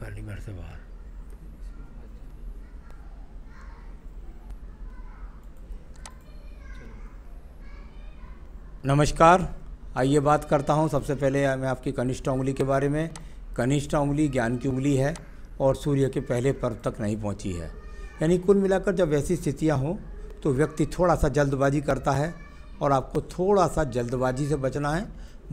बाहर निकाली ਮੇਰੇ ਤੋਂ ਬਾਹਰ नमस्कार आइए बात करता हूँ सबसे पहले मैं आपकी कनिष्ठ उंगली के बारे में कनिष्ठ उंगली ज्ञान की उंगली है और सूर्य के पहले पर्व तक नहीं पहुंची है यानी कुल मिलाकर जब ऐसी स्थितियाँ हों तो व्यक्ति थोड़ा सा जल्दबाजी करता है और आपको थोड़ा सा जल्दबाजी से बचना है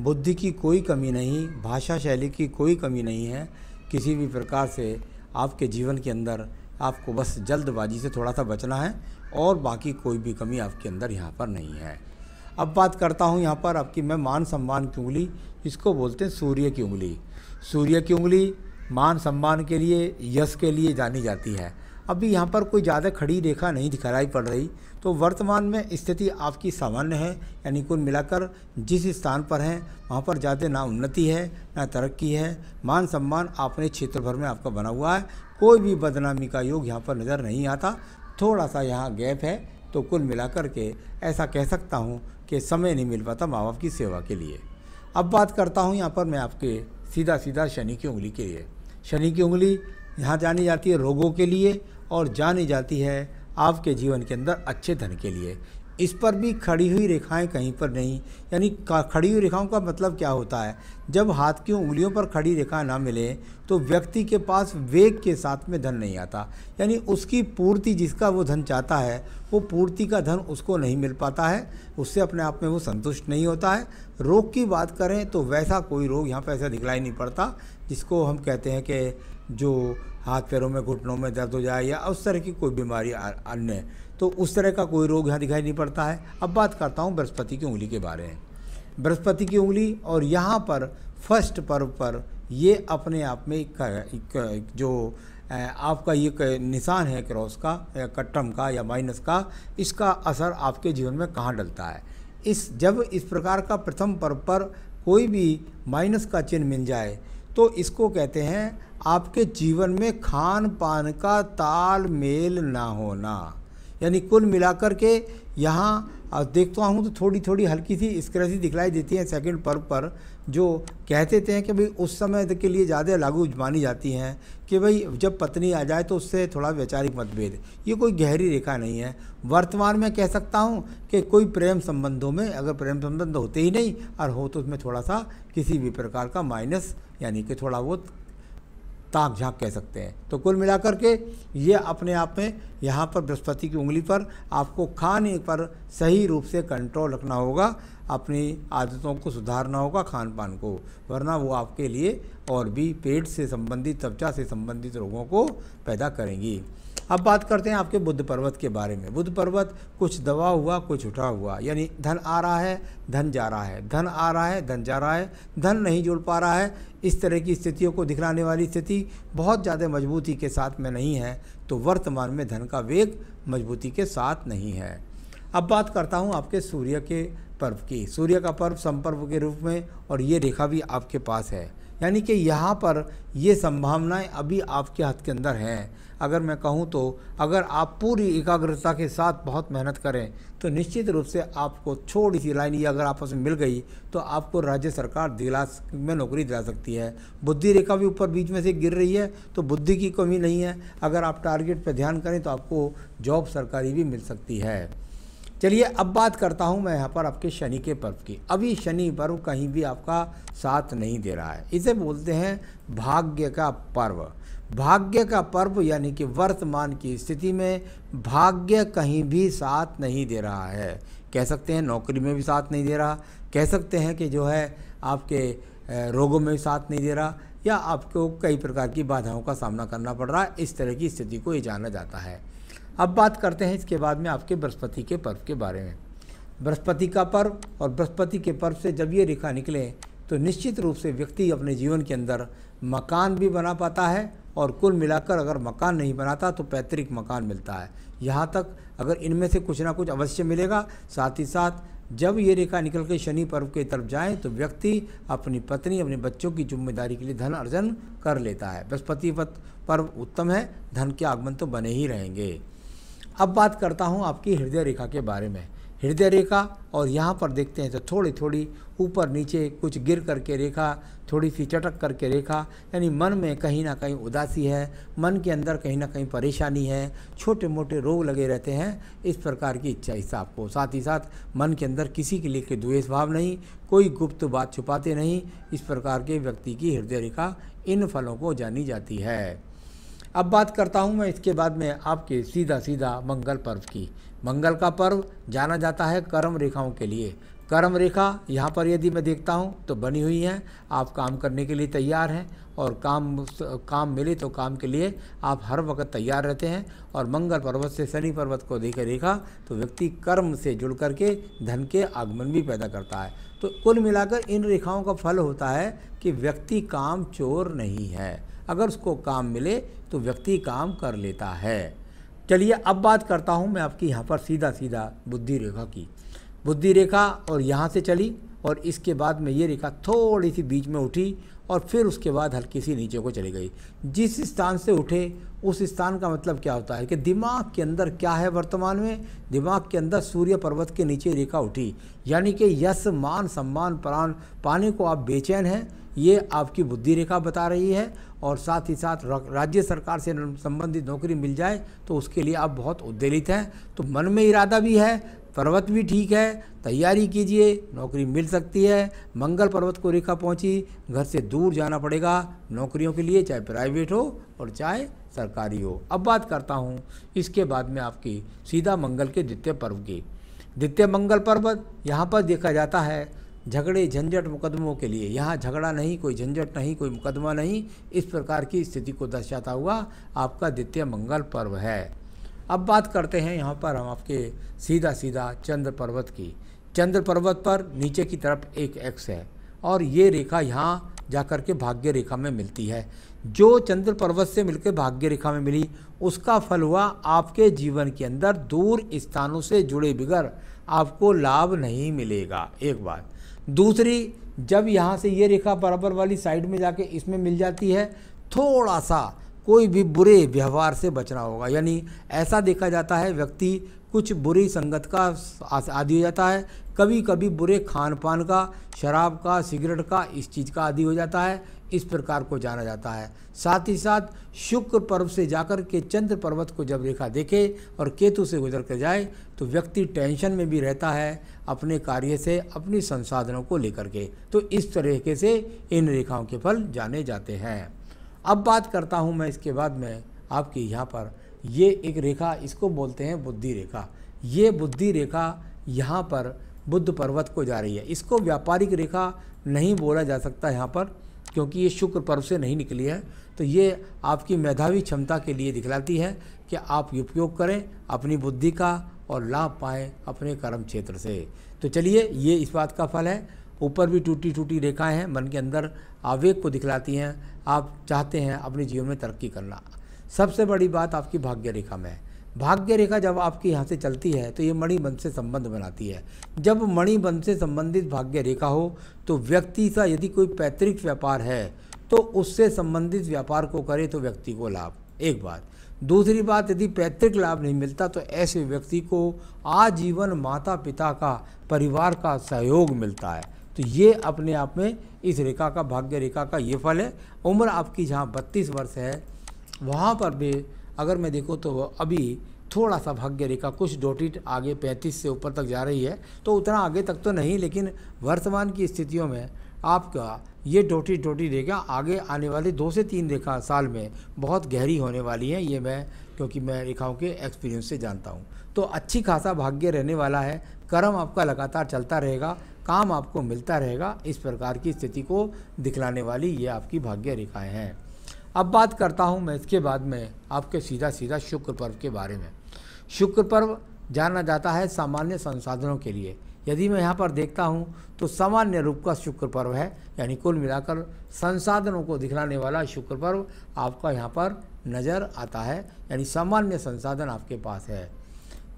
बुद्धि की कोई कमी नहीं भाषा शैली की कोई कमी नहीं है किसी भी प्रकार से आपके जीवन के अंदर आपको बस जल्दबाजी से थोड़ा सा बचना है और बाकी कोई भी कमी आपके अंदर यहाँ पर नहीं है अब बात करता हूँ यहाँ पर आपकी मैं मान सम्मान की उंगली इसको बोलते हैं सूर्य की उंगली सूर्य की उंगली मान सम्मान के लिए यश के लिए जानी जाती है अभी यहाँ पर कोई ज़्यादा खड़ी रेखा नहीं दिखाई पड़ रही तो वर्तमान में स्थिति आपकी सामान्य है यानी कुल मिलाकर जिस स्थान पर हैं वहाँ पर ज़्यादा ना उन्नति है ना तरक्की है मान सम्मान अपने क्षेत्र भर में आपका बना हुआ है कोई भी बदनामी का योग यहाँ पर नज़र नहीं आता थोड़ा सा यहाँ गैप है तो कुल मिलाकर के ऐसा कह सकता हूँ कि समय नहीं मिल पाता माँ बाप की सेवा के लिए अब बात करता हूँ यहाँ पर मैं आपके सीधा सीधा शनि की उंगली के लिए शनि की उंगली यहाँ जानी जाती है रोगों के लिए और जानी जाती है आपके जीवन के अंदर अच्छे धन के लिए इस पर भी खड़ी हुई रेखाएं कहीं पर नहीं यानी खड़ी हुई रेखाओं का मतलब क्या होता है जब हाथ की उंगलियों पर खड़ी रेखा ना मिले तो व्यक्ति के पास वेग के साथ में धन नहीं आता यानी उसकी पूर्ति जिसका वो धन चाहता है वो पूर्ति का धन उसको नहीं मिल पाता है उससे अपने आप में वो संतुष्ट नहीं होता है रोग की बात करें तो वैसा कोई रोग यहाँ पर ऐसा दिखलाई नहीं पड़ता जिसको हम कहते हैं कि जो हाथ पैरों में घुटनों में दर्द हो जाए या उस तरह की कोई बीमारी अन्य तो उस तरह का कोई रोग यहाँ दिखाई नहीं पड़ता है अब बात करता हूँ बृहस्पति की उंगली के बारे में बृहस्पति की उंगली और यहाँ पर फर्स्ट पर्व पर ये अपने आप में एक, एक जो आपका ये निशान है क्रॉस का या कट्टम का या माइनस का इसका असर आपके जीवन में कहाँ डलता है इस जब इस प्रकार का प्रथम पर्व पर कोई भी माइनस का चिन्ह मिल जाए तो इसको कहते हैं आपके जीवन में खान पान का तालमेल ना होना यानी कुल मिलाकर के यहाँ देखता हूँ तो थोड़ी थोड़ी हल्की सी स्क्रैच दिखलाई देती है सेकंड पर्व पर जो कहते थे हैं कि भाई उस समय के लिए ज़्यादा लागू मानी जाती हैं कि भाई जब पत्नी आ जाए तो उससे थोड़ा वैचारिक मतभेद ये कोई गहरी रेखा नहीं है वर्तमान में कह सकता हूँ कि कोई प्रेम संबंधों में अगर प्रेम संबंध होते ही नहीं और हो तो उसमें थोड़ा सा किसी भी प्रकार का माइनस यानी कि थोड़ा बहुत ताक झाँक कह सकते हैं तो कुल मिलाकर के ये अपने आप में यहाँ पर बृहस्पति की उंगली पर आपको खाने पर सही रूप से कंट्रोल रखना होगा अपनी आदतों को सुधारना होगा खान पान को वरना वो आपके लिए और भी पेट से संबंधित त्वचा से संबंधित रोगों को पैदा करेंगी अब बात करते हैं आपके बुद्ध पर्वत के बारे में बुद्ध पर्वत कुछ दबा हुआ कुछ उठा हुआ यानी धन आ रहा है धन जा रहा है धन आ रहा है धन जा रहा है धन नहीं जुड़ पा रहा है इस तरह की स्थितियों को दिखलाने वाली स्थिति बहुत ज़्यादा मजबूती के साथ में नहीं है तो वर्तमान में धन का वेग मजबूती के साथ नहीं है अब बात करता हूँ आपके सूर्य के पर्व की सूर्य का पर्व संपर्व के रूप में और ये रेखा भी आपके पास है यानी कि यहाँ पर ये संभावनाएं अभी आपके हाथ के अंदर हैं अगर मैं कहूँ तो अगर आप पूरी एकाग्रता के साथ बहुत मेहनत करें तो निश्चित रूप से आपको छोटी सी लाइन ये अगर आपस में मिल गई तो आपको राज्य सरकार दिला में नौकरी दिला सकती है बुद्धि रेखा भी ऊपर बीच में से गिर रही है तो बुद्धि की कमी नहीं है अगर आप टारगेट पर ध्यान करें तो आपको जॉब सरकारी भी मिल सकती है चलिए अब बात करता हूँ मैं यहाँ पर आपके शनि के पर्व की अभी शनि पर्व कहीं भी आपका साथ नहीं दे रहा है इसे बोलते हैं भाग्य का पर्व भाग्य का पर्व यानी कि वर्तमान की स्थिति में भाग्य कहीं भी साथ नहीं दे रहा है कह सकते हैं नौकरी में भी साथ नहीं दे रहा कह सकते हैं कि जो है आपके रोगों में भी साथ नहीं दे रहा या आपको कई प्रकार की बाधाओं का सामना करना पड़ रहा है इस तरह की स्थिति को ये जाना जाता है अब बात करते हैं इसके बाद में आपके बृहस्पति के पर्व के बारे में बृहस्पति का पर्व और बृहस्पति के पर्व से जब ये रेखा निकले तो निश्चित रूप से व्यक्ति अपने जीवन के अंदर मकान भी बना पाता है और कुल मिलाकर अगर मकान नहीं बनाता तो पैतृक मकान मिलता है यहाँ तक अगर इनमें से कुछ ना कुछ अवश्य मिलेगा साथ ही साथ जब ये रेखा निकल के शनि पर्व की तरफ जाए तो व्यक्ति अपनी पत्नी अपने बच्चों की जिम्मेदारी के लिए धन अर्जन कर लेता है बृहस्पति पर्व उत्तम है धन के आगमन तो बने ही रहेंगे अब बात करता हूँ आपकी हृदय रेखा के बारे में हृदय रेखा और यहाँ पर देखते हैं तो थोड़ी थोड़ी ऊपर नीचे कुछ गिर करके रेखा थोड़ी सी चटक करके रेखा यानी मन में कहीं ना कहीं उदासी है मन के अंदर कहीं ना कहीं परेशानी है छोटे मोटे रोग लगे रहते हैं इस प्रकार की इच्छा इस आपको साथ ही साथ मन के अंदर किसी के लिए के द्वेष भाव नहीं कोई गुप्त बात छुपाते नहीं इस प्रकार के व्यक्ति की हृदय रेखा इन फलों को जानी जाती है अब बात करता हूँ मैं इसके बाद में आपके सीधा सीधा मंगल पर्व की मंगल का पर्व जाना जाता है कर्म रेखाओं के लिए कर्म रेखा यहाँ पर यदि मैं देखता हूँ तो बनी हुई है आप काम करने के लिए तैयार हैं और काम काम मिले तो काम के लिए आप हर वक्त तैयार रहते हैं और मंगल पर्वत से शनि पर्वत को देकर रेखा तो व्यक्ति कर्म से जुड़ करके धन के आगमन भी पैदा करता है तो कुल मिलाकर इन रेखाओं का फल होता है कि व्यक्ति काम चोर नहीं है अगर उसको काम मिले तो व्यक्ति काम कर लेता है चलिए अब बात करता हूँ मैं आपकी यहाँ पर सीधा सीधा बुद्धि रेखा की बुद्धि रेखा और यहाँ से चली और इसके बाद में ये रेखा थोड़ी सी बीच में उठी और फिर उसके बाद हल्की सी नीचे को चली गई जिस स्थान से उठे उस स्थान का मतलब क्या होता है कि दिमाग के अंदर क्या है वर्तमान में दिमाग के अंदर सूर्य पर्वत के नीचे रेखा उठी यानी कि यश मान सम्मान प्राण पाने को आप बेचैन हैं ये आपकी बुद्धि रेखा बता रही है और साथ ही साथ राज्य सरकार से संबंधित नौकरी मिल जाए तो उसके लिए आप बहुत उद्देलित हैं तो मन में इरादा भी है पर्वत भी ठीक है तैयारी कीजिए नौकरी मिल सकती है मंगल पर्वत को रेखा पहुंची घर से दूर जाना पड़ेगा नौकरियों के लिए चाहे प्राइवेट हो और चाहे सरकारी हो अब बात करता हूँ इसके बाद में आपकी सीधा मंगल के द्वितीय पर्व की द्वितीय मंगल पर्वत यहाँ पर देखा जाता है झगड़े झंझट मुकदमों के लिए यहाँ झगड़ा नहीं कोई झंझट नहीं कोई मुकदमा नहीं इस प्रकार की स्थिति को दर्शाता हुआ आपका द्वितीय मंगल पर्व है अब बात करते हैं यहाँ पर हम आपके सीधा सीधा चंद्र पर्वत की चंद्र पर्वत पर नीचे की तरफ एक एक्स है और ये रेखा यहाँ जाकर के भाग्य रेखा में मिलती है जो चंद्र पर्वत से मिलकर भाग्य रेखा में मिली उसका फल हुआ आपके जीवन के अंदर दूर स्थानों से जुड़े बिगड़ आपको लाभ नहीं मिलेगा एक बात दूसरी जब यहाँ से ये रेखा बराबर वाली साइड में जाके इसमें मिल जाती है थोड़ा सा कोई भी बुरे व्यवहार से बचना होगा यानी ऐसा देखा जाता है व्यक्ति कुछ बुरी संगत का आदि हो जाता है कभी कभी बुरे खान पान का शराब का सिगरेट का इस चीज़ का आदि हो जाता है इस प्रकार को जाना जाता है साथ ही साथ शुक्र पर्व से जाकर के चंद्र पर्वत को जब रेखा देखे और केतु से गुजर कर जाए तो व्यक्ति टेंशन में भी रहता है अपने कार्य से अपनी संसाधनों को लेकर के तो इस तरीके से इन रेखाओं के फल जाने जाते हैं अब बात करता हूँ मैं इसके बाद में आपकी यहाँ पर ये एक रेखा इसको बोलते हैं बुद्धि रेखा ये बुद्धि रेखा यहाँ पर बुद्ध पर्वत को जा रही है इसको व्यापारिक रेखा नहीं बोला जा सकता यहाँ पर क्योंकि ये शुक्र पर्व से नहीं निकली है तो ये आपकी मेधावी क्षमता के लिए दिखलाती है कि आप उपयोग करें अपनी बुद्धि का और लाभ पाएँ अपने कर्म क्षेत्र से तो चलिए ये इस बात का फल है ऊपर भी टूटी टूटी रेखाएं हैं मन के अंदर आवेग को दिखलाती हैं आप चाहते हैं अपने जीवन में तरक्की करना सबसे बड़ी बात आपकी भाग्य रेखा में है भाग्य रेखा जब आपके यहाँ से चलती है तो ये मणिबंध से संबंध बनाती है जब मणिबंध से संबंधित भाग्य रेखा हो तो व्यक्ति का यदि कोई पैतृक व्यापार है तो उससे संबंधित व्यापार को करे तो व्यक्ति को लाभ एक बात दूसरी बात यदि पैतृक लाभ नहीं मिलता तो ऐसे व्यक्ति को आजीवन माता पिता का परिवार का सहयोग मिलता है तो ये अपने आप में इस रेखा का भाग्य रेखा का ये फल है उम्र आपकी जहाँ बत्तीस वर्ष है वहाँ पर भी अगर मैं देखूँ तो अभी थोड़ा सा भाग्य रेखा कुछ डोटी आगे 35 से ऊपर तक जा रही है तो उतना आगे तक तो नहीं लेकिन वर्तमान की स्थितियों में आपका ये डोटी डोटी रेखा आगे आने वाली दो से तीन रेखा साल में बहुत गहरी होने वाली है ये मैं क्योंकि मैं रेखाओं के एक्सपीरियंस से जानता हूँ तो अच्छी खासा भाग्य रहने वाला है कर्म आपका लगातार चलता रहेगा काम आपको मिलता रहेगा इस प्रकार की स्थिति को दिखलाने वाली ये आपकी भाग्य रेखाएँ हैं अब बात करता हूँ मैं इसके बाद में आपके सीधा सीधा शुक्र पर्व के बारे में शुक्र पर्व जाना जाता है सामान्य संसाधनों के लिए यदि मैं यहाँ पर देखता हूँ तो सामान्य रूप का शुक्र पर्व है यानी कुल मिलाकर संसाधनों को दिखलाने वाला शुक्र पर्व आपका यहाँ पर नज़र आता है यानी सामान्य संसाधन आपके पास है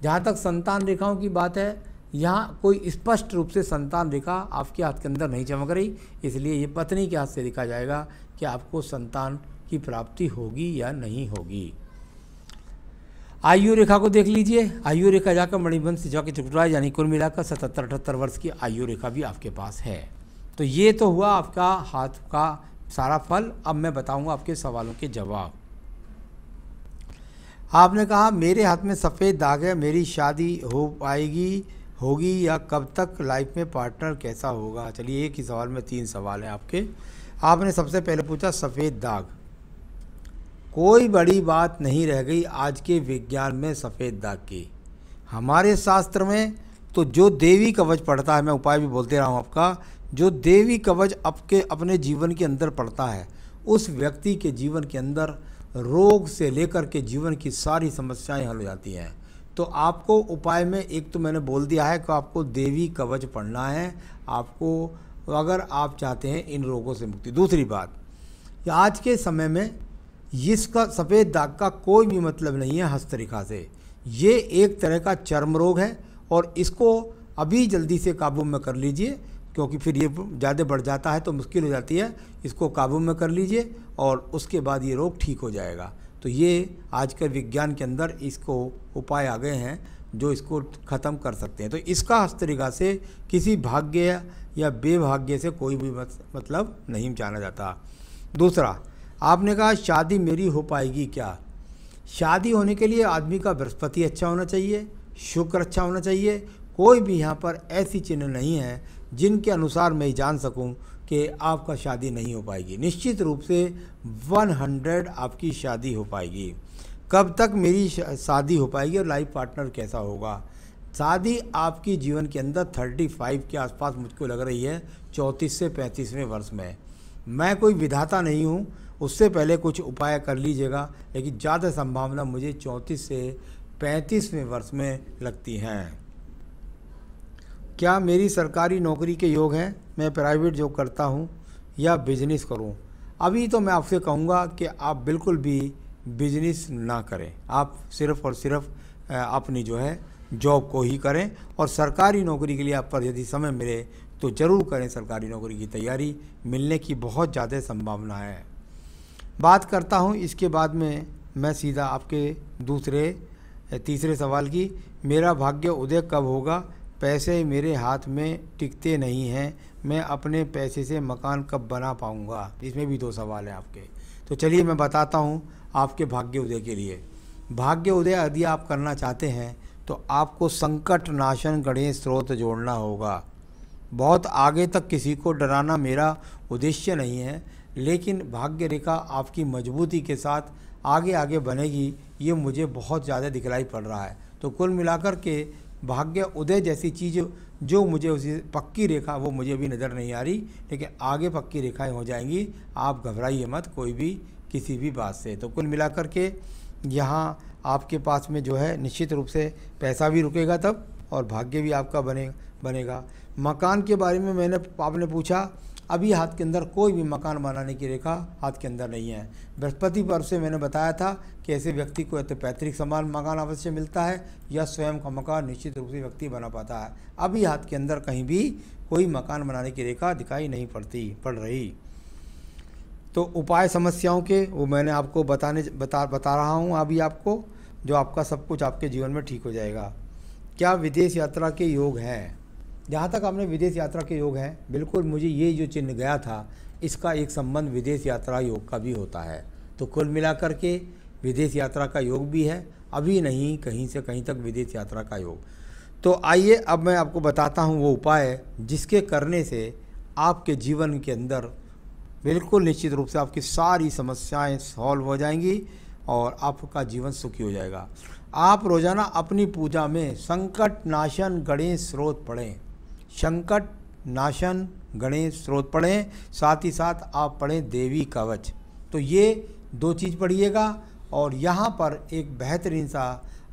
जहाँ तक संतान रेखाओं की बात है यहाँ कोई स्पष्ट रूप से संतान रेखा आपके हाथ के अंदर नहीं चमक रही इसलिए ये पत्नी के हाथ से देखा जाएगा कि आपको संतान की प्राप्ति होगी या नहीं होगी आयु रेखा को देख लीजिए आयु रेखा जाकर मणिबंध से जाकर चुकटुरा यानी कुल मिलाकर सतहत्तर अठहत्तर वर्ष की आयु रेखा भी आपके पास है तो ये तो हुआ आपका हाथ का सारा फल अब मैं बताऊंगा आपके सवालों के जवाब आपने कहा मेरे हाथ में सफ़ेद दाग है मेरी शादी हो पाएगी होगी या कब तक लाइफ में पार्टनर कैसा होगा चलिए एक ही सवाल में तीन सवाल हैं आपके आपने सबसे पहले पूछा सफ़ेद दाग कोई बड़ी बात नहीं रह गई आज के विज्ञान में सफ़ेद दाग की हमारे शास्त्र में तो जो देवी कवच पढ़ता है मैं उपाय भी बोलते रहा हूँ आपका जो देवी कवच आपके अपने जीवन के अंदर पड़ता है उस व्यक्ति के जीवन के अंदर रोग से लेकर के जीवन की सारी समस्याएं हल हो जाती हैं तो आपको उपाय में एक तो मैंने बोल दिया है कि आपको देवी कवच पढ़ना है आपको अगर आप चाहते हैं इन रोगों से मुक्ति दूसरी बात आज के समय में इसका सफ़ेद दाग का कोई भी मतलब नहीं है हस्तरेखा से ये एक तरह का चर्म रोग है और इसको अभी जल्दी से काबू में कर लीजिए क्योंकि फिर ये ज़्यादा बढ़ जाता है तो मुश्किल हो जाती है इसको काबू में कर लीजिए और उसके बाद ये रोग ठीक हो जाएगा तो ये आजकल विज्ञान के अंदर इसको उपाय आ गए हैं जो इसको ख़त्म कर सकते हैं तो इसका हस्तरेखा से किसी भाग्य या बेभाग्य से कोई भी मतलब नहीं जाना जाता दूसरा आपने कहा शादी मेरी हो पाएगी क्या शादी होने के लिए आदमी का बृहस्पति अच्छा होना चाहिए शुक्र अच्छा होना चाहिए कोई भी यहाँ पर ऐसी चिन्ह नहीं है जिनके अनुसार मैं जान सकूँ कि आपका शादी नहीं हो पाएगी निश्चित रूप से 100 आपकी शादी हो पाएगी कब तक मेरी शादी हो पाएगी और लाइफ पार्टनर कैसा होगा शादी आपकी जीवन के अंदर 35 के आसपास मुझको लग रही है चौंतीस से पैंतीसवें वर्ष में मैं कोई विधाता नहीं हूँ उससे पहले कुछ उपाय कर लीजिएगा लेकिन ज़्यादा संभावना मुझे चौंतीस से पैंतीसवें वर्ष में लगती है क्या मेरी सरकारी नौकरी के योग हैं मैं प्राइवेट जॉब करता हूँ या बिजनेस करूँ अभी तो मैं आपसे कहूँगा कि आप बिल्कुल भी बिजनेस ना करें आप सिर्फ़ और सिर्फ अपनी जो है जॉब को ही करें और सरकारी नौकरी के लिए आप पर यदि समय मिले तो ज़रूर करें सरकारी नौकरी की तैयारी मिलने की बहुत ज़्यादा संभावना है बात करता हूँ इसके बाद में मैं सीधा आपके दूसरे तीसरे सवाल की मेरा भाग्य उदय कब होगा पैसे मेरे हाथ में टिकते नहीं हैं मैं अपने पैसे से मकान कब बना पाऊँगा इसमें भी दो सवाल हैं आपके तो चलिए मैं बताता हूँ आपके भाग्य उदय के लिए भाग्य उदय यदि आप करना चाहते हैं तो आपको संकट नाशन गणेश स्रोत जोड़ना होगा बहुत आगे तक किसी को डराना मेरा उद्देश्य नहीं है लेकिन भाग्य रेखा आपकी मजबूती के साथ आगे आगे बनेगी ये मुझे बहुत ज़्यादा दिखलाई पड़ रहा है तो कुल मिलाकर के भाग्य उदय जैसी चीज़ जो मुझे उसी पक्की रेखा वो मुझे भी नज़र नहीं आ रही लेकिन आगे पक्की रेखाएं हो जाएंगी आप घबराइए मत कोई भी किसी भी बात से तो कुल मिलाकर के यहाँ आपके पास में जो है निश्चित रूप से पैसा भी रुकेगा तब और भाग्य भी आपका बने बनेगा मकान के बारे में मैंने आपने पूछा अभी हाथ के अंदर कोई भी मकान बनाने की रेखा हाथ के अंदर नहीं है बृहस्पति पर्व से मैंने बताया था कि ऐसे व्यक्ति को या तो पैतृक समान मकान अवश्य मिलता है या स्वयं का मकान निश्चित रूप से व्यक्ति बना पाता है अभी हाथ के अंदर कहीं भी कोई मकान बनाने की रेखा दिखाई नहीं पड़ती पड़ रही तो उपाय समस्याओं के वो मैंने आपको बताने बता बता रहा हूँ अभी आपको जो आपका सब कुछ आपके जीवन में ठीक हो जाएगा क्या विदेश यात्रा के योग हैं जहाँ तक आपने विदेश यात्रा के योग हैं बिल्कुल मुझे ये जो चिन्ह गया था इसका एक संबंध विदेश यात्रा योग का भी होता है तो कुल मिलाकर के विदेश यात्रा का योग भी है अभी नहीं कहीं से कहीं तक विदेश यात्रा का योग तो आइए अब मैं आपको बताता हूँ वो उपाय जिसके करने से आपके जीवन के अंदर बिल्कुल निश्चित रूप से आपकी सारी समस्याएं सॉल्व हो जाएंगी और आपका जीवन सुखी हो जाएगा आप रोज़ाना अपनी पूजा में संकट नाशन गणेश स्रोत पढ़ें संकट नाशन गणेश स्रोत पढ़ें साथ ही साथ आप पढ़ें देवी कवच तो ये दो चीज़ पढ़िएगा और यहाँ पर एक बेहतरीन सा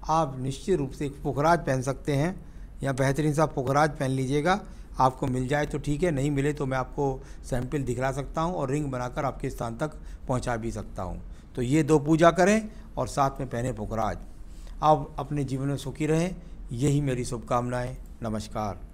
आप निश्चित रूप से एक पुखराज पहन सकते हैं या बेहतरीन सा पुखराज पहन लीजिएगा आपको मिल जाए तो ठीक है नहीं मिले तो मैं आपको सैंपल दिखला सकता हूँ और रिंग बनाकर आपके स्थान तक पहुँचा भी सकता हूँ तो ये दो पूजा करें और साथ में पहने पुखराज आप अपने जीवन में सुखी रहें यही मेरी शुभकामनाएँ नमस्कार